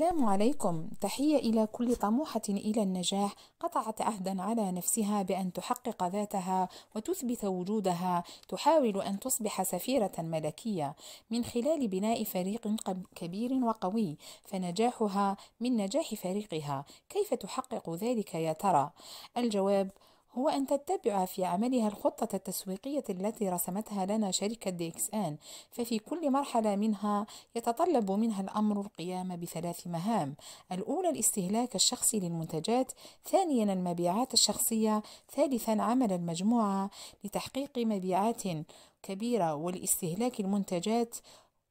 السلام عليكم تحية إلى كل طموحة إلى النجاح قطعت عهدا على نفسها بأن تحقق ذاتها وتثبت وجودها تحاول أن تصبح سفيرة ملكية من خلال بناء فريق كبير وقوي فنجاحها من نجاح فريقها كيف تحقق ذلك يا ترى الجواب هو أن تتبع في عملها الخطة التسويقية التي رسمتها لنا شركة ديكس آن ففي كل مرحلة منها يتطلب منها الأمر القيام بثلاث مهام الأولى الاستهلاك الشخصي للمنتجات ثانيا المبيعات الشخصية ثالثا عمل المجموعة لتحقيق مبيعات كبيرة والاستهلاك المنتجات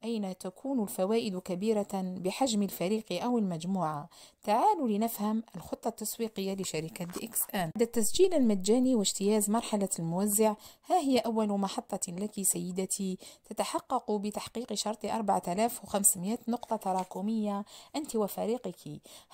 أين تكون الفوائد كبيرة بحجم الفريق أو المجموعة؟ تعالوا لنفهم الخطة التسويقية لشركة دي إكس آن بعد التسجيل المجاني واجتياز مرحلة الموزع ها هي أول محطة لك سيدتي تتحقق بتحقيق شرط 4500 نقطة تراكمية أنت وفريقك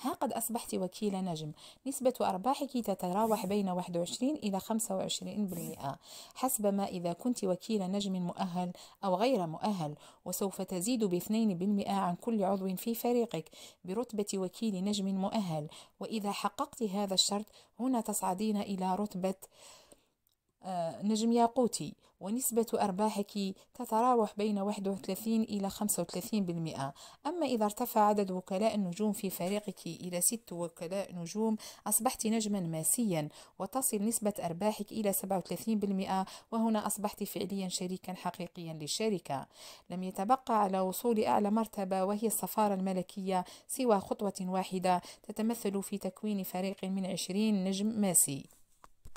ها قد أصبحت وكيل نجم نسبة أرباحك تتراوح بين 21 إلى 25% حسب ما إذا كنت وكيل نجم مؤهل أو غير مؤهل وسوف فتزيد باثنين بالمئة عن كل عضو في فريقك برتبة وكيل نجم مؤهل وإذا حققت هذا الشرط هنا تصعدين إلى رتبة آه، نجم ياقوتي ونسبة أرباحك تتراوح بين 31 إلى 35% أما إذا ارتفع عدد وكلاء النجوم في فريقك إلى 6 وكلاء نجوم أصبحت نجما ماسيا وتصل نسبة أرباحك إلى 37% وهنا أصبحت فعليا شريكا حقيقيا للشركة لم يتبقى على وصول أعلى مرتبة وهي السفارة الملكية سوى خطوة واحدة تتمثل في تكوين فريق من 20 نجم ماسي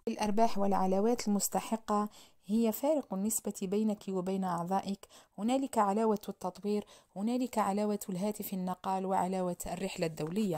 الأرباح والعلاوات المستحقة هي فارق النسبة بينك وبين أعضائك هنالك علاوة التطوير هنالك علاوة الهاتف النقال وعلاوة الرحلة الدولية